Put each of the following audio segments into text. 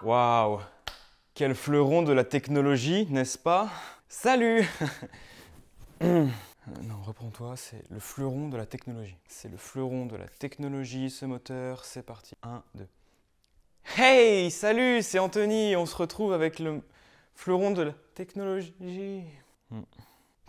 Waouh Quel fleuron de la technologie, n'est-ce pas Salut hum. Non, reprends-toi, c'est le fleuron de la technologie. C'est le fleuron de la technologie, ce moteur, c'est parti. 1, 2. Hey Salut, c'est Anthony, on se retrouve avec le fleuron de la technologie. Hum.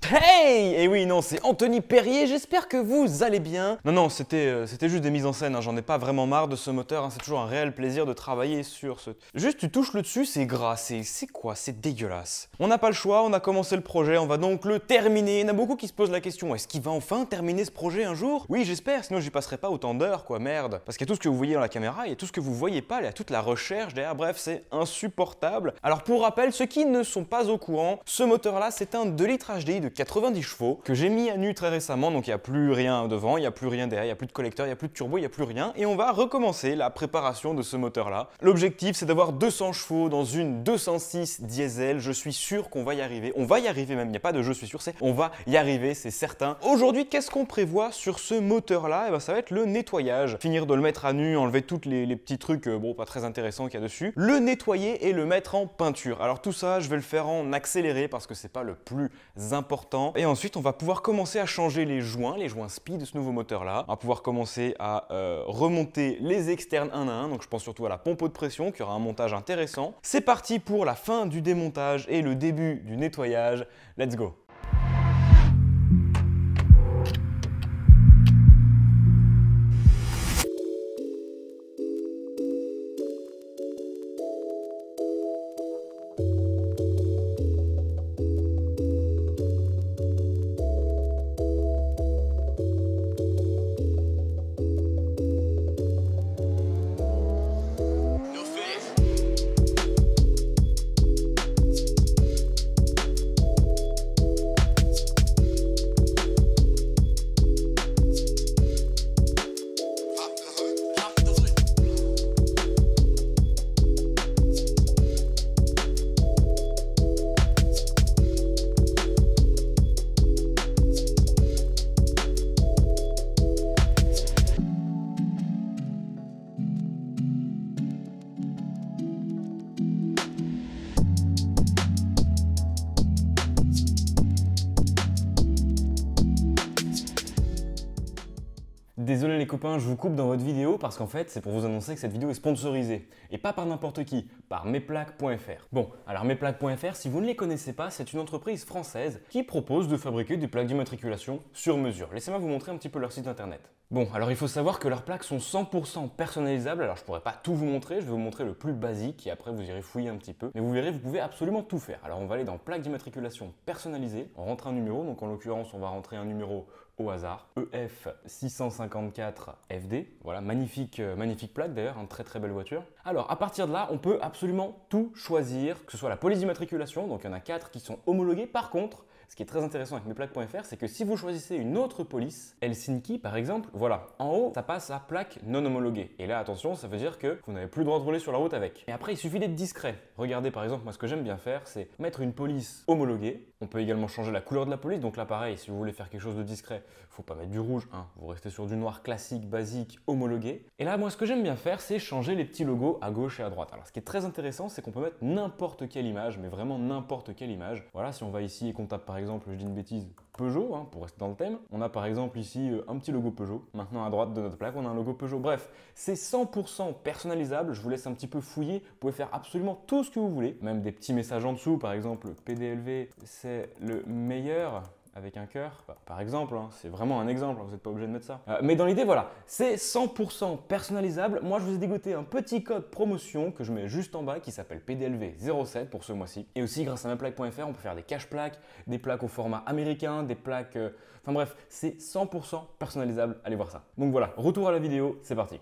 Hey Et eh oui, non, c'est Anthony Perrier, j'espère que vous allez bien. Non, non, c'était euh, juste des mises en scène, hein, j'en ai pas vraiment marre de ce moteur, hein, c'est toujours un réel plaisir de travailler sur ce... Juste, tu touches le dessus, c'est gras, c'est quoi C'est dégueulasse. On n'a pas le choix, on a commencé le projet, on va donc le terminer. Il y en a beaucoup qui se posent la question, est-ce qu'il va enfin terminer ce projet un jour Oui, j'espère, sinon j'y passerai pas autant d'heures, quoi, merde. Parce qu'il y a tout ce que vous voyez dans la caméra, il y a tout ce que vous voyez pas, il y a toute la recherche derrière, bref, c'est insupportable. Alors pour rappel, ceux qui ne sont pas au courant, ce moteur-là, c'est un 2 litres de 90 chevaux que j'ai mis à nu très récemment, donc il n'y a plus rien devant, il n'y a plus rien derrière, il n'y a plus de collecteur, il n'y a plus de turbo, il n'y a plus rien, et on va recommencer la préparation de ce moteur-là. L'objectif, c'est d'avoir 200 chevaux dans une 206 diesel, je suis sûr qu'on va y arriver, on va y arriver même, il n'y a pas de je suis sûr, c'est on va y arriver, c'est certain. Aujourd'hui, qu'est-ce qu'on prévoit sur ce moteur-là Et eh ben, ça va être le nettoyage, finir de le mettre à nu, enlever toutes les, petits trucs, euh, bon, pas très intéressants qu'il y a dessus, le nettoyer et le mettre en peinture. Alors tout ça, je vais le faire en accéléré parce que c'est pas le plus important et ensuite, on va pouvoir commencer à changer les joints, les joints SPI de ce nouveau moteur-là. On va pouvoir commencer à euh, remonter les externes un à un. Donc, je pense surtout à la pompe de pression qui aura un montage intéressant. C'est parti pour la fin du démontage et le début du nettoyage. Let's go je vous coupe dans votre vidéo parce qu'en fait, c'est pour vous annoncer que cette vidéo est sponsorisée. Et pas par n'importe qui, par mesplaques.fr. Bon, alors mesplaques.fr, si vous ne les connaissez pas, c'est une entreprise française qui propose de fabriquer des plaques d'immatriculation sur mesure. Laissez-moi vous montrer un petit peu leur site internet. Bon, alors il faut savoir que leurs plaques sont 100% personnalisables, alors je pourrais pas tout vous montrer, je vais vous montrer le plus basique et après vous irez fouiller un petit peu. Mais vous verrez, vous pouvez absolument tout faire. Alors on va aller dans plaques d'immatriculation personnalisée, on rentre un numéro, donc en l'occurrence on va rentrer un numéro au hasard. EF 654 FD, voilà, magnifique, euh, magnifique plaque d'ailleurs, un hein, très très belle voiture. Alors à partir de là, on peut absolument tout choisir, que ce soit la police d'immatriculation, donc il y en a quatre qui sont homologués. Par contre, ce qui est très intéressant avec mes plaques.fr, c'est que si vous choisissez une autre police, Helsinki par exemple, voilà, en haut, ça passe à plaque non homologuée. Et là, attention, ça veut dire que vous n'avez plus le droit de rouler sur la route avec. Et après, il suffit d'être discret. Regardez par exemple, moi ce que j'aime bien faire, c'est mettre une police homologuée. On peut également changer la couleur de la police. Donc là, pareil, si vous voulez faire quelque chose de discret, faut pas mettre du rouge, hein. vous restez sur du noir classique, basique, homologué. Et là, moi, ce que j'aime bien faire, c'est changer les petits logos à gauche et à droite. Alors, ce qui est très intéressant, c'est qu'on peut mettre n'importe quelle image, mais vraiment n'importe quelle image. Voilà, si on va ici et qu'on tape par par exemple, je dis une bêtise, Peugeot, hein, pour rester dans le thème. On a par exemple ici euh, un petit logo Peugeot. Maintenant à droite de notre plaque, on a un logo Peugeot. Bref, c'est 100% personnalisable. Je vous laisse un petit peu fouiller. Vous pouvez faire absolument tout ce que vous voulez. Même des petits messages en dessous, par exemple, PDLV, c'est le meilleur avec un cœur, bah, par exemple, hein, c'est vraiment un exemple, hein, vous n'êtes pas obligé de mettre ça. Euh, mais dans l'idée, voilà, c'est 100% personnalisable. Moi, je vous ai dégoté un petit code promotion que je mets juste en bas qui s'appelle PDLV07 pour ce mois-ci. Et aussi, grâce à maplaque.fr, on peut faire des cash plaques, des plaques au format américain, des plaques. Euh, enfin bref, c'est 100% personnalisable. Allez voir ça. Donc voilà, retour à la vidéo, c'est parti.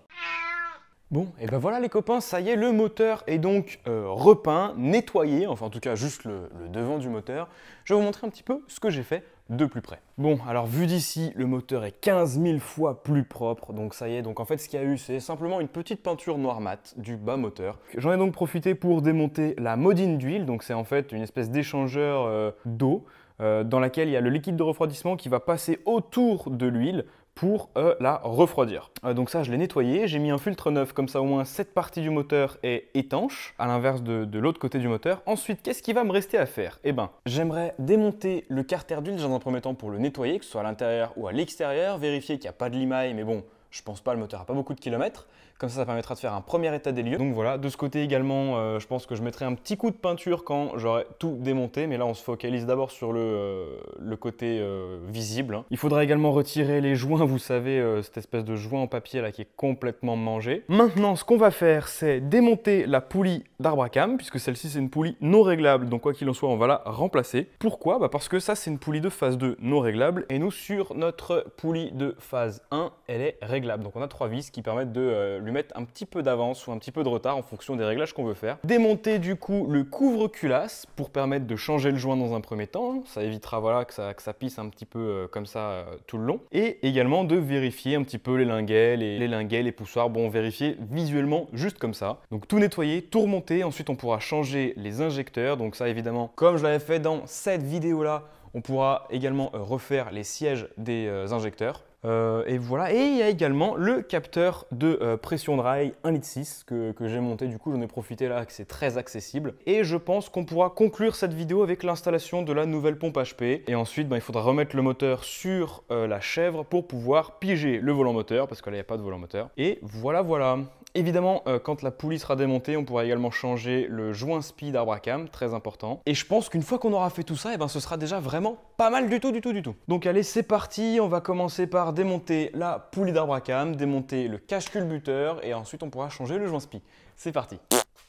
Bon, et ben voilà les copains, ça y est, le moteur est donc euh, repeint, nettoyé, enfin en tout cas juste le devant du moteur. Je vais vous montrer un petit peu ce que j'ai fait de plus près. Bon, alors vu d'ici, le moteur est 15 000 fois plus propre, donc ça y est, donc en fait ce qu'il y a eu, c'est simplement une petite peinture noir mat du bas moteur. J'en ai donc profité pour démonter la modine d'huile, donc c'est en fait une espèce d'échangeur euh, d'eau euh, dans laquelle il y a le liquide de refroidissement qui va passer autour de l'huile pour euh, la refroidir. Euh, donc ça, je l'ai nettoyé, j'ai mis un filtre neuf, comme ça au moins cette partie du moteur est étanche, à l'inverse de, l'autre côté du moteur. Ensuite, qu'est-ce qui va me rester à faire Eh ben, j'aimerais démonter le carter d'huile dans un premier temps pour le nettoyer, que ce soit à l'intérieur ou à l'extérieur, vérifier qu'il n'y a pas de limaille, mais bon, je pense pas, le moteur a pas beaucoup de kilomètres. Comme ça, ça permettra de faire un premier état des lieux. Donc voilà, de ce côté également, euh, je pense que je mettrai un petit coup de peinture quand j'aurai tout démonté. Mais là, on se focalise d'abord sur le, euh, côté euh, visible. Hein. Il faudra également retirer les joints, vous savez, cette espèce de joint en papier là qui est complètement mangé. Maintenant, ce qu'on va faire, c'est démonter la poulie d'arbre à cam, puisque celle-ci, c'est une poulie non réglable. Donc quoi qu'il en soit, on va la remplacer. Pourquoi bah Parce que ça, c'est une poulie de phase 2 non réglable. Et nous, sur notre poulie de phase 1, elle est réglable. Donc on a trois vis qui permettent de mettre un petit peu d'avance ou un petit peu de retard en fonction des réglages qu'on veut faire. Démonter du coup le couvre-culasse pour permettre de changer le joint dans un premier temps. Ça évitera voilà, que, ça, pisse un petit peu euh, comme ça euh, tout le long. Et également de vérifier un petit peu les linguets, les, les linguets, les poussoirs. Bon, vérifier visuellement juste comme ça. Donc tout nettoyer, tout remonter. Ensuite, on pourra changer les injecteurs. Donc ça, évidemment, comme je l'avais fait dans cette vidéo-là, on pourra également euh, refaire les sièges des injecteurs. Euh, et voilà. Et il y a également le capteur de euh, pression de rail 1,6 litre que, que j'ai monté. Du coup, j'en ai profité là, que c'est très accessible. Et je pense qu'on pourra conclure cette vidéo avec l'installation de la nouvelle pompe HP. Et ensuite, ben, il faudra remettre le moteur sur euh, la chèvre pour pouvoir piger le volant moteur, parce que là, il n'y a pas de volant moteur. Et voilà, voilà évidemment, euh, quand la poulie sera démontée, on pourra également changer le joint speed d'arbre à cam, très important. Et je pense qu'une fois qu'on aura fait tout ça, eh ben, ce sera déjà vraiment pas mal du tout, du tout, du tout. Donc allez, c'est parti, on va commencer par démonter la poulie d'arbre à cam, démonter le cache culbuteur, et ensuite on pourra changer le joint speed. C'est parti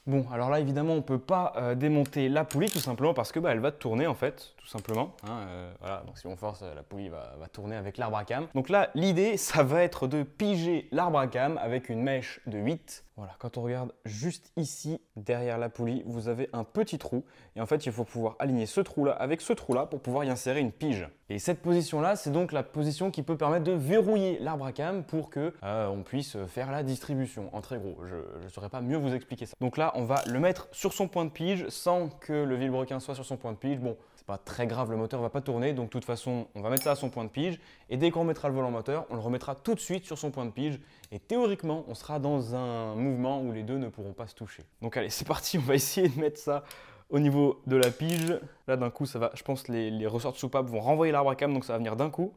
Bon, alors là, évidemment, on ne peut pas euh, démonter la poulie tout simplement parce que bah, elle va tourner en fait simplement. Hein, euh, voilà, donc si on force, euh, la poulie va, tourner avec l'arbre à cam. Donc là, l'idée, ça va être de piger l'arbre à cam avec une mèche de 8. Voilà, quand on regarde juste ici, derrière la poulie, vous avez un petit trou. Et en fait, il faut pouvoir aligner ce trou-là avec ce trou-là pour pouvoir y insérer une pige. Et cette position-là, c'est donc la position qui peut permettre de verrouiller l'arbre à cam pour que euh, on puisse faire la distribution. En très gros, je ne saurais pas mieux vous expliquer ça. Donc là, on va le mettre sur son point de pige sans que le vilebrequin soit sur son point de pige. Bon, très grave, le moteur va pas tourner. Donc de toute façon, on va mettre ça à son point de pige. Et dès qu'on mettra le volant moteur, on le remettra tout de suite sur son point de pige. Et théoriquement, on sera dans un mouvement où les deux ne pourront pas se toucher. Donc allez, c'est parti, on va essayer de mettre ça au niveau de la pige. Là d'un coup, ça va, je pense les, les ressorts de vont renvoyer l'arbre à cam, donc ça va venir d'un coup.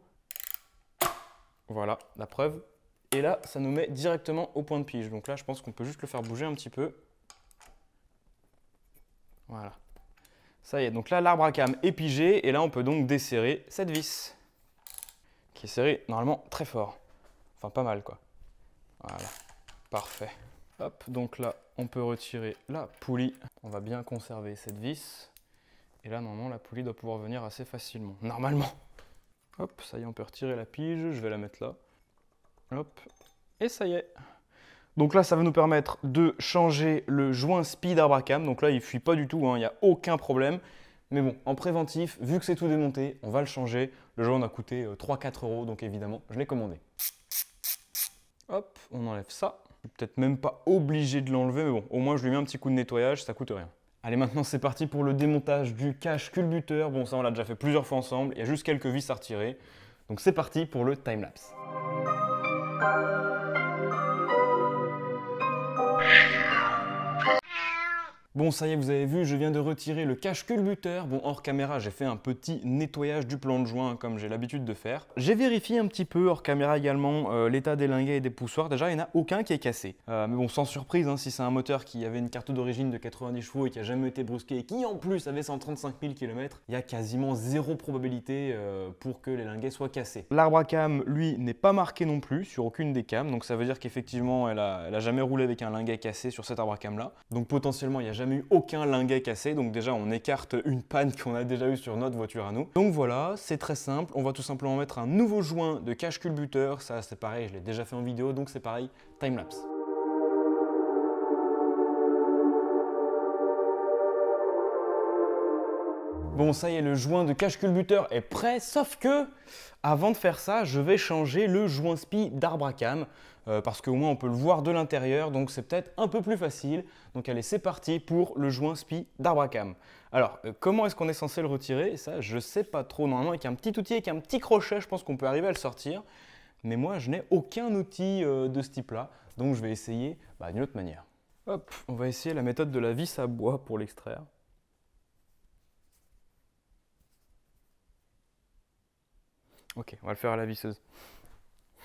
Voilà, la preuve. Et là, ça nous met directement au point de pige. Donc là, je pense qu'on peut juste le faire bouger un petit peu. Voilà. Ça y est, donc là, l'arbre à cam est pigé, et là, on peut donc desserrer cette vis, qui est serrée normalement très fort. Enfin, pas mal, quoi. Voilà, parfait. Hop, donc là, on peut retirer la poulie. On va bien conserver cette vis. Et là, normalement, la poulie doit pouvoir venir assez facilement. Normalement. Hop, ça y est, on peut retirer la pige. Je vais la mettre là. Hop, et ça y est. Donc là, ça va nous permettre de changer le joint speed cam. Donc là, il ne fuit pas du tout, hein, il n'y a aucun problème. Mais bon, en préventif, vu que c'est tout démonté, on va le changer. Le joint a coûté 3-4 euh, euros, donc évidemment, je l'ai commandé. Hop, on enlève ça. Je suis peut-être même pas obligé de l'enlever, mais bon, au moins je lui mets un petit coup de nettoyage, ça coûte rien. Allez, maintenant c'est parti pour le démontage du cache culbuteur. Bon, ça on l'a déjà fait plusieurs fois ensemble, il y a juste quelques vis à retirer. Donc c'est parti pour le time-lapse. Bon, ça y est, vous avez vu, je viens de retirer le cache culbuteur. Bon, hors caméra, j'ai fait un petit nettoyage du plan de joint, comme j'ai l'habitude de faire. J'ai vérifié un petit peu, hors caméra également, euh, l'état des linguets et des poussoirs. Déjà, il n'y en a aucun qui est cassé. Euh, mais bon, sans surprise, hein, si c'est un moteur qui avait une carte d'origine de 90 chevaux et qui a jamais été brusqué, et qui en plus avait 135 000 km, il y a quasiment zéro probabilité euh, pour que les linguets soient cassés. L'arbre à lui, n'est pas marqué non plus sur aucune des cames, donc ça veut dire qu'effectivement, elle n'a jamais roulé avec un linguet cassé sur cet arbre à cam là. Donc potentiellement, il y a jamais jamais eu aucun linguet cassé, donc déjà on écarte une panne qu'on a déjà eu sur notre voiture à nous. Donc voilà, c'est très simple, on va tout simplement mettre un nouveau joint de cache culbuteur, ça c'est pareil, je l'ai déjà fait en vidéo, donc c'est pareil, time-lapse. Bon, ça y est, le joint de cache culbuteur est prêt, sauf que avant de faire ça, je vais changer le joint spi d'arbre à cam. Euh, parce qu'au moins on peut le voir de l'intérieur, donc c'est peut-être un peu plus facile. Donc allez, c'est parti pour le joint SPI d'Arbracam. Alors, euh, comment est-ce qu'on est censé le retirer Ça, je ne sais pas trop. Normalement, avec un petit outil, avec un petit crochet, je pense qu'on peut arriver à le sortir. Mais moi, je n'ai aucun outil euh, de ce type-là, donc je vais essayer bah, d'une autre manière. Hop, on va essayer la méthode de la vis à bois pour l'extraire. Ok, on va le faire à la visseuse.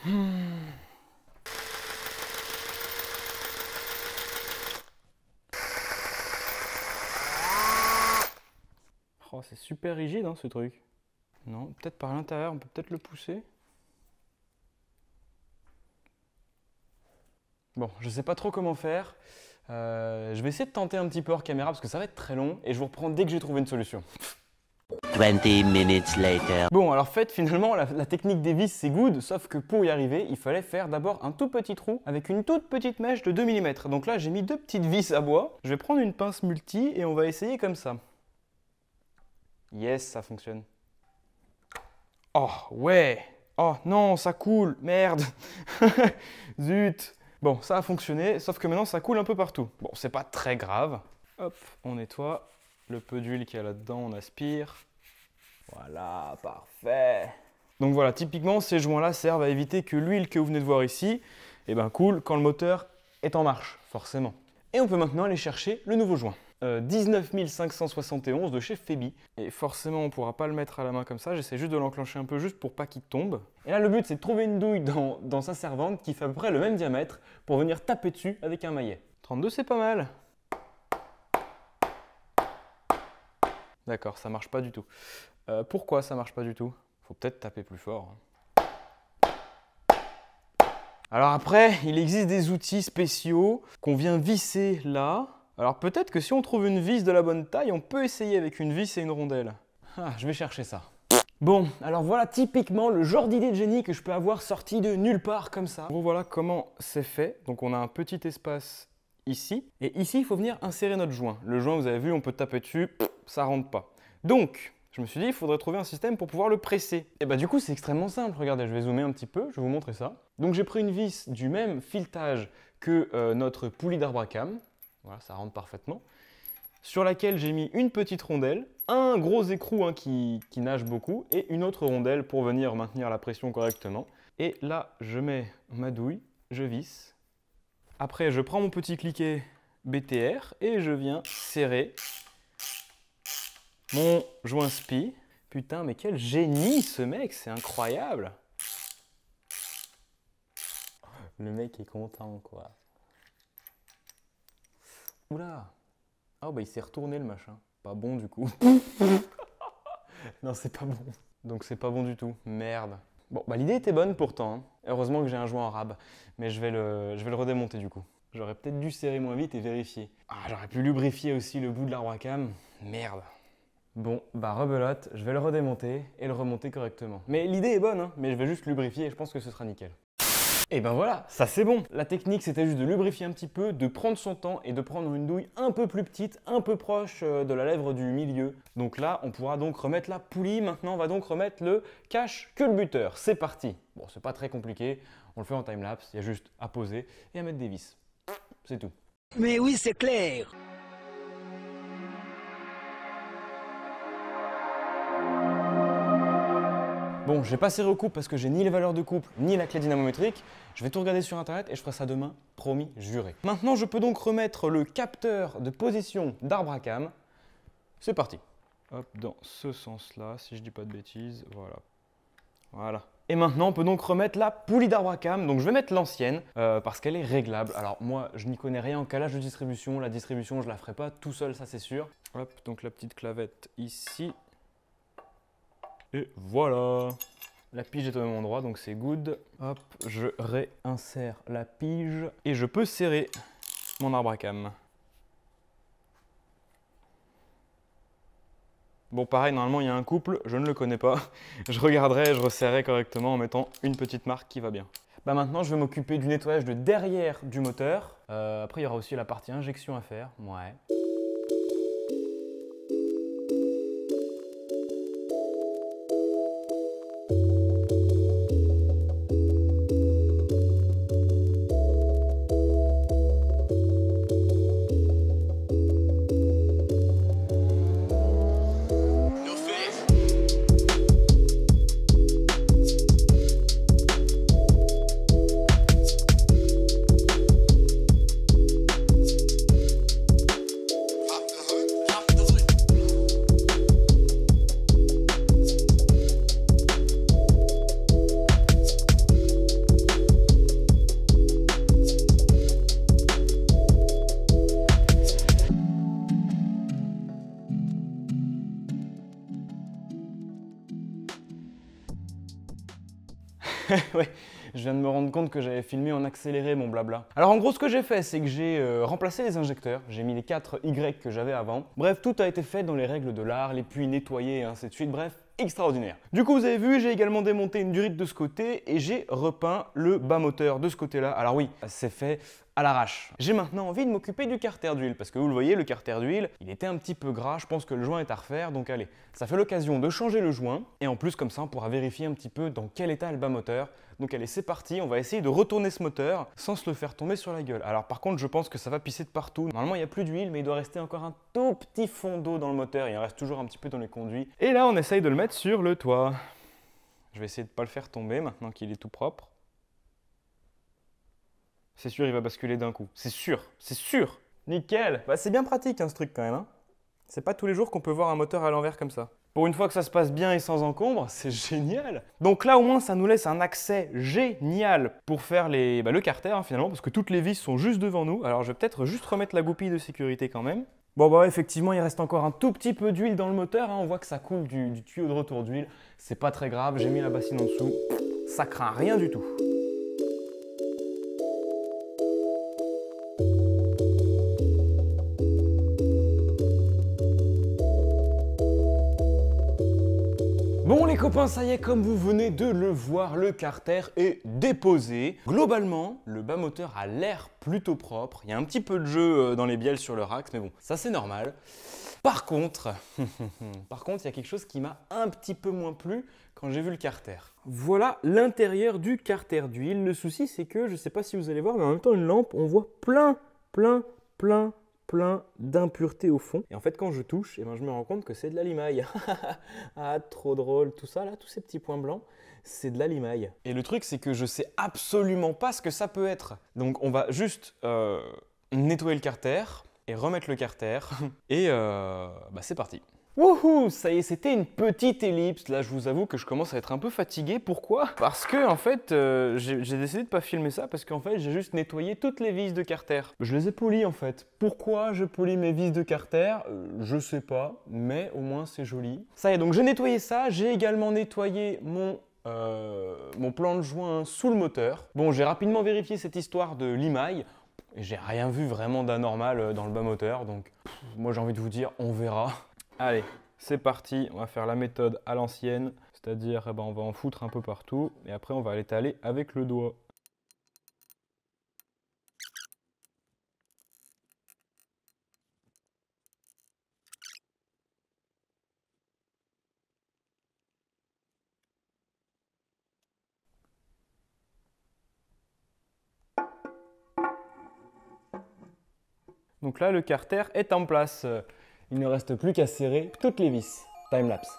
Hmm. Oh, c'est super rigide hein, ce truc. Non, peut-être par l'intérieur, on peut peut-être le pousser. Bon, je sais pas trop comment faire. Euh, je vais essayer de tenter un petit peu hors caméra parce que ça va être très long et je vous reprends dès que j'ai trouvé une solution. 20 minutes later. Bon, alors fait, finalement, la, la technique des vis, c'est good, sauf que pour y arriver, il fallait faire d'abord un tout petit trou avec une toute petite mèche de 2 mm. Donc là, j'ai mis deux petites vis à bois. Je vais prendre une pince multi et on va essayer comme ça. Yes, ça fonctionne. Oh, ouais Oh non, ça coule Merde Zut Bon, ça a fonctionné, sauf que maintenant ça coule un peu partout. Bon, c'est pas très grave. Hop, on nettoie. Le peu d'huile qu'il y a là-dedans, on aspire. Voilà, parfait Donc voilà, typiquement, ces joints-là servent à éviter que l'huile que vous venez de voir ici, eh ben coule quand le moteur est en marche, forcément. Et on peut maintenant aller chercher le nouveau joint. 19 euh, 571 de chez Phoebe. Et forcément, on pourra pas le mettre à la main comme ça, j'essaie juste de l'enclencher un peu juste pour pas qu'il tombe. Et là, le but, c'est de trouver une douille dans, sa servante qui fait à peu près le même diamètre pour venir taper dessus avec un maillet. 32, c'est pas mal D'accord, ça marche pas du tout. Euh, pourquoi ça marche pas du tout Faut peut-être taper plus fort. Hein. Alors après, il existe des outils spéciaux qu'on vient visser là, alors peut-être que si on trouve une vis de la bonne taille, on peut essayer avec une vis et une rondelle. Ah, je vais chercher ça. Bon, alors voilà typiquement le genre d'idée de génie que je peux avoir sorti de nulle part comme ça. Bon, voilà comment c'est fait. Donc on a un petit espace ici. Et ici, il faut venir insérer notre joint. Le joint, vous avez vu, on peut taper dessus, ça rentre pas. Donc, je me suis dit, il faudrait trouver un système pour pouvoir le presser. Et bah du coup, c'est extrêmement simple. Regardez, je vais zoomer un petit peu, je vais vous montrer ça. Donc j'ai pris une vis du même filetage que euh, notre poulie d'arbre à cam voilà, ça rentre parfaitement, sur laquelle j'ai mis une petite rondelle, un gros écrou hein, qui, qui nage beaucoup, et une autre rondelle pour venir maintenir la pression correctement. Et là, je mets ma douille, je visse. Après, je prends mon petit cliquet BTR et je viens serrer mon joint spi. Putain, mais quel génie ce mec, c'est incroyable. Le mec est content, quoi. Oula Ah bah il s'est retourné le machin. Pas bon du coup. non, c'est pas bon. Donc c'est pas bon du tout. Merde. Bon, bah l'idée était bonne pourtant. Hein. Heureusement que j'ai un joint en rab. Mais je vais le, je vais le redémonter du coup. J'aurais peut-être dû serrer moins vite et vérifier. Ah, j'aurais pu lubrifier aussi le bout de la roi cam. Merde. Bon, bah rebelote, je vais le redémonter et le remonter correctement. Mais l'idée est bonne, hein. mais je vais juste lubrifier et je pense que ce sera nickel. Et ben voilà, ça c'est bon. La technique c'était juste de lubrifier un petit peu, de prendre son temps et de prendre une douille un peu plus petite, un peu proche euh, de la lèvre du milieu. Donc là, on pourra donc remettre la poulie. Maintenant, on va donc remettre le cache culbuteur. C'est parti. Bon, c'est pas très compliqué. On le fait en time lapse. Il y a juste à poser et à mettre des vis. C'est tout. Mais oui, c'est clair. Bon, j'ai pas ces au parce que j'ai ni les valeurs de couple, ni la clé dynamométrique. Je vais tout regarder sur internet et je ferai ça demain, promis, juré. Maintenant, je peux donc remettre le capteur de position d'arbre à cam. C'est parti. Hop, dans ce sens-là, si je dis pas de bêtises, voilà. Voilà. Et maintenant, on peut donc remettre la poulie d'arbre à cam. Donc, je vais mettre l'ancienne euh, parce qu'elle est réglable. Alors, moi, je n'y connais rien en calage de distribution. La distribution, je la ferai pas tout seul, ça c'est sûr. Hop, donc la petite clavette ici. Et voilà la pige est au même endroit, donc c'est good. Hop, je réinsère la pige et je peux serrer mon arbre à cam. Bon, pareil, normalement, il y a un couple, je ne le connais pas. Je regarderai et je resserrerai correctement en mettant une petite marque qui va bien. Bah maintenant, je vais m'occuper du nettoyage de derrière du moteur. Euh, après, il y aura aussi la partie injection à faire. Ouais. ouais, je viens de me rendre compte que j'avais filmé en accéléré mon blabla. Alors en gros, ce que j'ai fait, c'est que j'ai euh, remplacé les injecteurs, j'ai mis les 4 Y que j'avais avant. Bref, tout a été fait dans les règles de l'art, les puits nettoyés et ainsi de suite, bref, extraordinaire. Du coup, vous avez vu, j'ai également démonté une durite de ce côté et j'ai repeint le bas moteur de ce côté-là. Alors oui, c'est fait à l'arrache. J'ai maintenant envie de m'occuper du carter d'huile parce que vous le voyez, le carter d'huile, il était un petit peu gras, je pense que le joint est à refaire, donc allez, ça fait l'occasion de changer le joint et en plus comme ça on pourra vérifier un petit peu dans quel état est le bas moteur. Donc allez, c'est parti, on va essayer de retourner ce moteur sans se le faire tomber sur la gueule. Alors par contre, je pense que ça va pisser de partout. Normalement, il n'y a plus d'huile, mais il doit rester encore un tout petit fond d'eau dans le moteur, il en reste toujours un petit peu dans les conduits. Et là, on essaye de le mettre sur le toit. Je vais essayer de ne pas le faire tomber maintenant qu'il est tout propre. C'est sûr, il va basculer d'un coup. C'est sûr, c'est sûr. Nickel. Bah, c'est bien pratique un hein, ce truc quand même. Hein. C'est pas tous les jours qu'on peut voir un moteur à l'envers comme ça. Pour une fois que ça se passe bien et sans encombre, c'est génial. Donc là au moins ça nous laisse un accès génial pour faire les, bah, le carter hein, finalement parce que toutes les vis sont juste devant nous. Alors je vais peut-être juste remettre la goupille de sécurité quand même. Bon bah effectivement il reste encore un tout petit peu d'huile dans le moteur, hein. on voit que ça coule du, du tuyau de retour d'huile, c'est pas très grave, j'ai mis la bassine en dessous, ça craint rien du tout. ça y est, comme vous venez de le voir, le carter est déposé. Globalement, le bas moteur a l'air plutôt propre. Il y a un petit peu de jeu euh, dans les bielles sur le rack, mais bon, ça c'est normal. Par contre, par contre, il y a quelque chose qui m'a un petit peu moins plu quand j'ai vu le carter. Voilà l'intérieur du carter d'huile. Le souci, c'est que, je ne sais pas si vous allez voir, mais en même temps, une lampe, on voit plein, plein, plein, plein d'impuretés au fond. Et en fait, quand je touche, et eh ben, je me rends compte que c'est de la limaille. ah, trop drôle, tout ça là, tous ces petits points blancs, c'est de la limaille. Et le truc, c'est que je sais absolument pas ce que ça peut être. Donc on va juste euh, nettoyer le carter et remettre le carter. Et euh, bah, c'est parti. Wouhou Ça y est, c'était une petite ellipse. Là, je vous avoue que je commence à être un peu fatigué. Pourquoi Parce que, en fait, euh, j'ai décidé de pas filmer ça parce qu'en fait, j'ai juste nettoyé toutes les vis de Carter. Je les ai polies, en fait. Pourquoi je polis mes vis de Carter euh, Je sais pas, mais au moins, c'est joli. Ça y est, donc j'ai nettoyé ça. J'ai également nettoyé mon euh, mon plan de joint sous le moteur. Bon, j'ai rapidement vérifié cette histoire de limaille. J'ai rien vu vraiment d'anormal dans le bas moteur, donc moi j'ai envie de vous dire, on verra. Allez, c'est parti, on va faire la méthode à l'ancienne, c'est-à-dire eh ben, on va en foutre un peu partout et après on va l'étaler avec le doigt. Donc là, le carter est en place il ne reste plus qu'à serrer toutes les vis. Time lapse.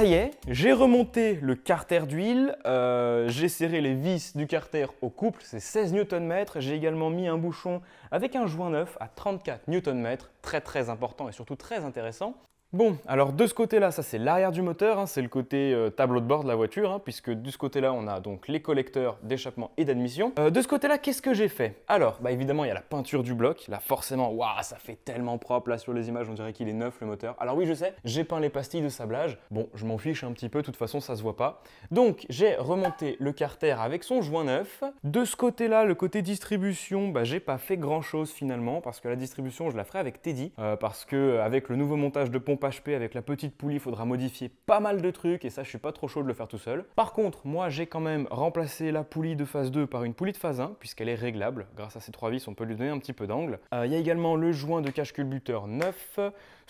ça y est, j'ai remonté le carter d'huile, euh, j'ai serré les vis du carter au couple, c'est 16 Nm. J'ai également mis un bouchon avec un joint neuf à 34 Nm, très très important et surtout très intéressant. Bon, alors de ce côté-là, ça c'est l'arrière du moteur, hein, c'est le côté euh, tableau de bord de la voiture, hein, puisque de ce côté-là, on a donc les collecteurs d'échappement et d'admission. Euh, de ce côté-là, qu'est-ce que j'ai fait Alors, bah évidemment, il y a la peinture du bloc. Là, forcément, waouh, ça fait tellement propre là sur les images, on dirait qu'il est neuf le moteur. Alors oui, je sais, j'ai peint les pastilles de sablage. Bon, je m'en fiche un petit peu, de toute façon, ça se voit pas. Donc, j'ai remonté le carter avec son joint neuf. De ce côté-là, le côté distribution, bah j'ai pas fait grand-chose finalement, parce que la distribution, je la ferai avec Teddy, euh, parce que avec le nouveau montage de pompe avec la petite poulie, il faudra modifier pas mal de trucs et ça, je suis pas trop chaud de le faire tout seul. Par contre, moi, j'ai quand même remplacé la poulie de phase 2 par une poulie de phase 1 puisqu'elle est réglable. Grâce à ces trois vis, on peut lui donner un petit peu d'angle. Euh, il y a également le joint de cache culbuteur neuf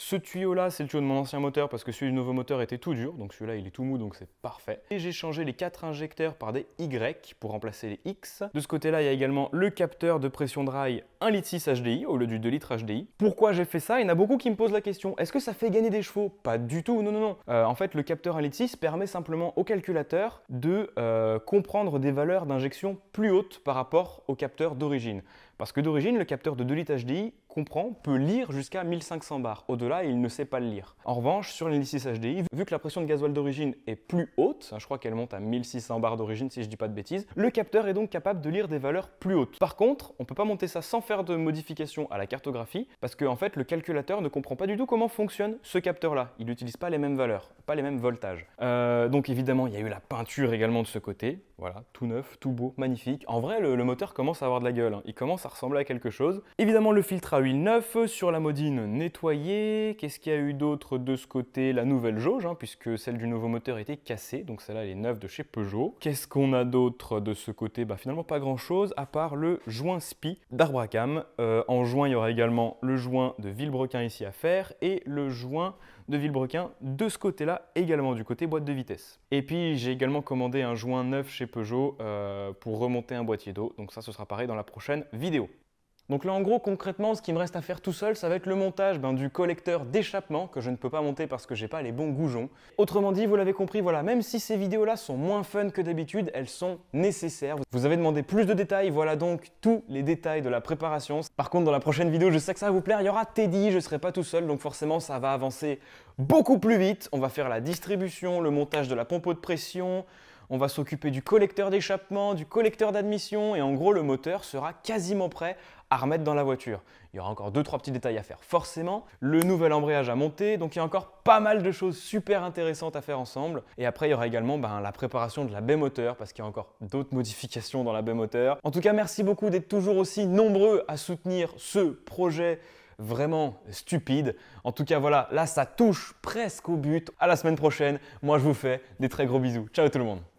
ce tuyau-là, c'est le tuyau de mon ancien moteur parce que celui du nouveau moteur était tout dur, donc celui-là, il est tout mou, donc c'est parfait. Et j'ai changé les quatre injecteurs par des Y pour remplacer les X. De ce côté-là, il y a également le capteur de pression rail, 1 litre 6 HDI au lieu du 2 litres HDI. Pourquoi j'ai fait ça Il y en a beaucoup qui me posent la question, est-ce que ça fait gagner des chevaux Pas du tout, non, non, non. Euh, en fait, le capteur 1 litre permet simplement au calculateur de euh, comprendre des valeurs d'injection plus hautes par rapport au capteur d'origine. Parce que d'origine, le capteur de 2 litres HDI comprend, peut lire jusqu'à 1500 bars. Au-delà, il ne sait pas le lire. En revanche, sur l'indice HDI, vu que la pression de gasoil d'origine est plus haute, hein, je crois qu'elle monte à 1600 bars d'origine si je dis pas de bêtises, le capteur est donc capable de lire des valeurs plus hautes. Par contre, on peut pas monter ça sans faire de modification à la cartographie parce qu'en fait, le calculateur ne comprend pas du tout comment fonctionne ce capteur-là. Il n'utilise pas les mêmes valeurs, pas les mêmes voltages. Euh, donc évidemment, il y a eu la peinture également de ce côté. Voilà, tout neuf, tout beau, magnifique. En vrai, le, moteur commence à avoir de la gueule. Hein. Il commence à ressembler à quelque chose. Évidemment, le filtrage 9 euh, sur la modine nettoyée. Qu'est-ce qu'il y a eu d'autre de ce côté La nouvelle jauge, hein, puisque celle du nouveau moteur était cassée, donc celle-là elle est neuve de chez Peugeot. Qu'est-ce qu'on a d'autre de ce côté Bah finalement pas grand-chose, à part le joint SPI à Euh, en juin, il y aura également le joint de Villebrequin ici à faire et le joint de Villebrequin de ce côté-là également, du côté boîte de vitesse. Et puis j'ai également commandé un joint neuf chez Peugeot euh, pour remonter un boîtier d'eau, donc ça ce sera pareil dans la prochaine vidéo. Donc là en gros concrètement ce qui me reste à faire tout seul ça va être le montage ben, du collecteur d'échappement que je ne peux pas monter parce que j'ai pas les bons goujons. Autrement dit vous l'avez compris voilà même si ces vidéos là sont moins fun que d'habitude elles sont nécessaires. Vous avez demandé plus de détails voilà donc tous les détails de la préparation. Par contre dans la prochaine vidéo je sais que ça va vous plaire il y aura Teddy je serai pas tout seul donc forcément ça va avancer beaucoup plus vite. On va faire la distribution, le montage de la pompe de pression, on va s'occuper du collecteur d'échappement, du collecteur d'admission et en gros le moteur sera quasiment prêt à remettre dans la voiture. Il y aura encore deux trois petits détails à faire forcément, le nouvel embrayage à monter, donc il y a encore pas mal de choses super intéressantes à faire ensemble. Et après il y aura également ben, la préparation de la baie moteur parce qu'il y a encore d'autres modifications dans la baie moteur. En tout cas merci beaucoup d'être toujours aussi nombreux à soutenir ce projet vraiment stupide. En tout cas voilà, là ça touche presque au but. À la semaine prochaine, moi je vous fais des très gros bisous. Ciao tout le monde